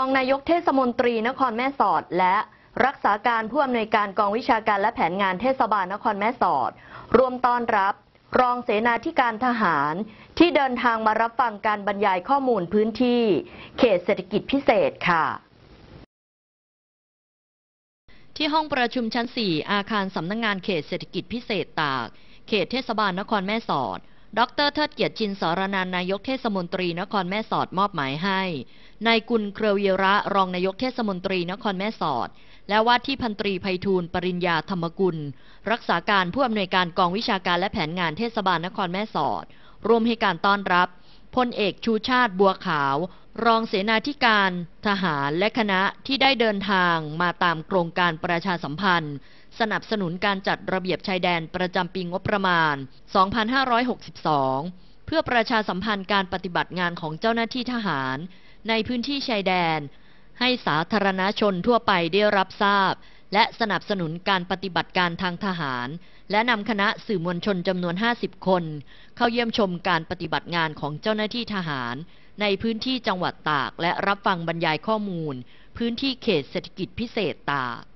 องนายกเทศมนตรีนครแม่สอดและรักษาการผู้อำนวยการกองวิชาการและแผนงานเทศบาลนครแม่สอดรวมต้อนรับรองเสนาธิการทหาร ที่เดินทางมารับฟังการบรรยายข้อมูลพื้นที่ เขตเศรษฐกิจพิเศษค่ะ ที่ห้องประชุมชั้น 4 อาคารสำนักงงานเขตเศรษฐกิจพิเศษตากเขตเทศบาลนครแม่สอดดรเทิดเกียรติชินสารนานนายกเทศมนตรีนครแม่สอดมอบหมายให้ นายกุลเครวีระรองนายกเทศมนตรีนครแม่สอด และว่าที่พันตรีไพฑูรย์ปริญญาธรรมกุล รักษาการผู้อำนวยการกองวิชาการและแผนงานเทศบาลนครแม่สอดร่วมให้การต้อนรับพลเอกชูชาติบัวขาว รองเสนาธิการ ทหารและคณะที่ได้เดินทางมาตามโครงการประชาสัมพันธ์ สนับสนุนการจัดระเบียบชายแดนประจำปีงบประมาณ 2562 เพื่อประชาสัมพันธ์การปฏิบัติงานของเจ้าหน้าที่ทหารในพื้นที่ชายแดน ให้สาธารณชนทั่วไปได้รับทราบและสนับสนุนการปฏิบัติการทางทหาร และนำคณะสื่อมวลชนจำนวน 50 คน เข้าเยี่ยมชมการปฏิบัติงานของเจ้าหน้าที่ทหาร ในพื้นที่จังหวัดตาก และรับฟังบรรยายข้อมูล พื้นที่เขตเศรษฐกิจพิเศษตาก